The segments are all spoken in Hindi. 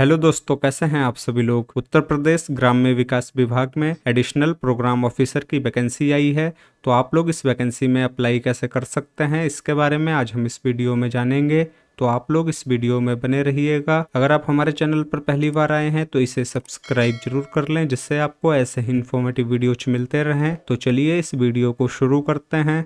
हेलो दोस्तों कैसे हैं आप सभी लोग उत्तर प्रदेश ग्राम्य विकास विभाग में एडिशनल प्रोग्राम ऑफिसर की वैकेंसी आई है तो आप लोग इस वैकेंसी में अप्लाई कैसे कर सकते हैं इसके बारे में आज हम इस वीडियो में जानेंगे तो आप लोग इस वीडियो में बने रहिएगा अगर आप हमारे चैनल पर पहली बार आए हैं तो इसे सब्सक्राइब जरूर कर लें जिससे आपको ऐसे ही इन्फॉर्मेटिव वीडियोज मिलते रहें तो चलिए इस वीडियो को शुरू करते हैं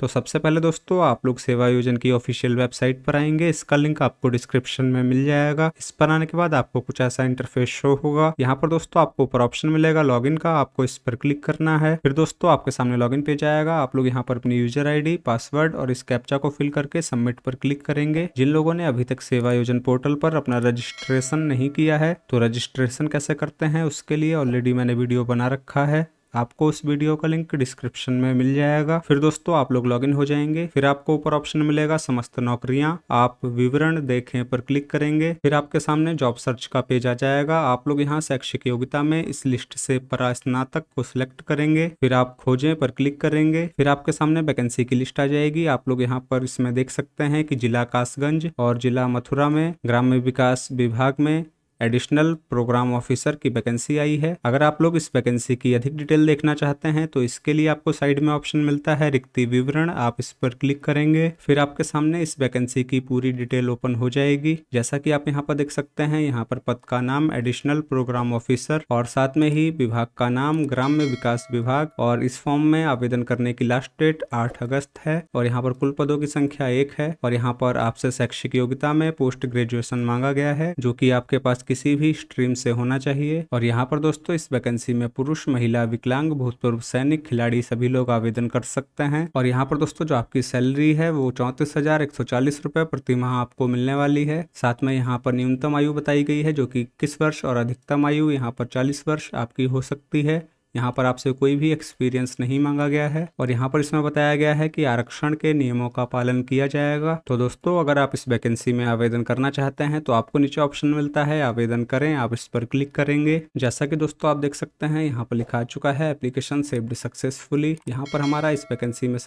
तो सबसे पहले दोस्तों आप लोग सेवा योजन की ऑफिशियल वेबसाइट पर आएंगे इसका लिंक आपको डिस्क्रिप्शन में मिल जाएगा इस पर आने के बाद आपको कुछ ऐसा इंटरफेस शो होगा यहाँ पर दोस्तों आपको ऊपर ऑप्शन मिलेगा लॉगिन का आपको इस पर क्लिक करना है फिर दोस्तों आपके सामने लॉगिन पेज आएगा आप लोग यहाँ पर अपनी यूजर आईडी पासवर्ड और इस कैप्चा को फिल करके सबमिट पर क्लिक करेंगे जिन लोगों ने अभी तक सेवा योजन पोर्टल पर अपना रजिस्ट्रेशन नहीं किया है तो रजिस्ट्रेशन कैसे करते हैं उसके लिए ऑलरेडी मैंने वीडियो बना रखा है आपको उस वीडियो का लिंक डिस्क्रिप्शन में मिल जाएगा फिर दोस्तों आप लोग लॉगिन हो जाएंगे फिर आपको ऊपर ऑप्शन मिलेगा समस्त नौकरियां आप विवरण देखें पर क्लिक करेंगे फिर आपके सामने जॉब सर्च का पेज आ जाएगा आप लोग यहाँ शैक्षिक योग्यता में इस लिस्ट से परास्नातक को सिलेक्ट करेंगे फिर आप खोजें पर क्लिक करेंगे फिर आपके सामने वैकेंसी की लिस्ट आ जाएगी आप लोग यहाँ पर इसमें देख सकते हैं की जिला कासगंज और जिला मथुरा में ग्राम्य विकास विभाग में एडिशनल प्रोग्राम ऑफिसर की वैकेंसी आई है अगर आप लोग इस वैकेंसी की अधिक डिटेल देखना चाहते हैं तो इसके लिए आपको साइड में ऑप्शन मिलता है रिक्ति विवरण आप इस पर क्लिक करेंगे फिर आपके सामने इस वैकेंसी की पूरी डिटेल ओपन हो जाएगी जैसा कि आप यहाँ पर देख सकते हैं यहाँ पर पद का नाम एडिशनल प्रोग्राम ऑफिसर और साथ में ही विभाग का नाम ग्राम्य विकास विभाग और इस फॉर्म में आवेदन करने की लास्ट डेट आठ अगस्त है और यहाँ पर कुल पदों की संख्या एक है और यहाँ पर आपसे शैक्षिक योग्यता में पोस्ट ग्रेजुएशन मांगा गया है जो की आपके पास किसी भी स्ट्रीम से होना चाहिए और यहाँ पर दोस्तों इस वैकेंसी में पुरुष महिला विकलांग भूतपूर्व सैनिक खिलाड़ी सभी लोग आवेदन कर सकते हैं और यहाँ पर दोस्तों जो आपकी सैलरी है वो चौंतीस हजार एक सौ चालीस रूपए प्रति माह आपको मिलने वाली है साथ में यहाँ पर न्यूनतम आयु बताई गई है जो कि इक्कीस वर्ष और अधिकतम आयु यहाँ पर चालीस वर्ष आपकी हो सकती है यहाँ पर आपसे कोई भी एक्सपीरियंस नहीं मांगा गया है और यहाँ पर इसमें बताया गया है कि आरक्षण के नियमों का पालन किया जाएगा तो दोस्तों अगर आप इस वैकेंसी में आवेदन करना चाहते हैं तो आपको नीचे ऑप्शन मिलता है आवेदन करें आप इस पर क्लिक करेंगे जैसा कि दोस्तों आप देख सकते हैं यहाँ पर लिखा चुका है एप्लीकेशन सेव्ड सक्सेसफुली यहाँ पर हमारा इस वैकेंसी में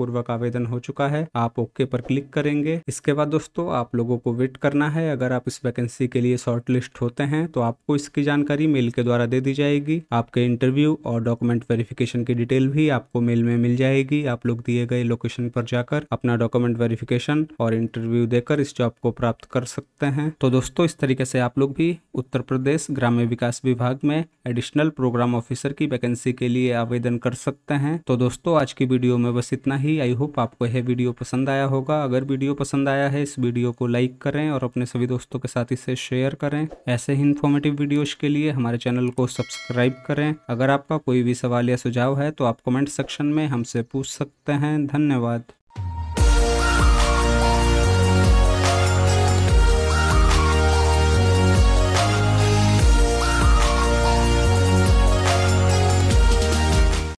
पूर्वक आवेदन हो चुका है आप ओके पर क्लिक करेंगे इसके बाद दोस्तों आप लोगों को वेट करना है अगर आप इस वैकेंसी के लिए शॉर्ट होते हैं तो आपको इसकी जानकारी मेल के द्वारा दे दी जाएगी आपके इंटरव्यू इंटरव्यू और डॉक्यूमेंट वेरिफिकेशन की डिटेल भी आपको मेल में मिल जाएगी आप लोग दिए गए लोकेशन पर जाकर अपना डॉक्यूमेंट वेरिफिकेशन और इंटरव्यू देकर इस जॉब को प्राप्त कर सकते हैं तो दोस्तों इस तरीके से आप लोग भी उत्तर प्रदेश ग्राम्य विकास विभाग में एडिशनल प्रोग्राम ऑफिसर की वैकेंसी के लिए आवेदन कर सकते हैं तो दोस्तों आज की वीडियो में बस इतना ही आई होप आपको यह वीडियो पसंद आया होगा अगर वीडियो पसंद आया है इस वीडियो को लाइक करें और अपने सभी दोस्तों के साथ इसे शेयर करें ऐसे ही इन्फॉर्मेटिव वीडियोज के लिए हमारे चैनल को सब्सक्राइब करें अगर आप आपका कोई भी सवाल या सुझाव है तो आप कमेंट सेक्शन में हमसे पूछ सकते हैं धन्यवाद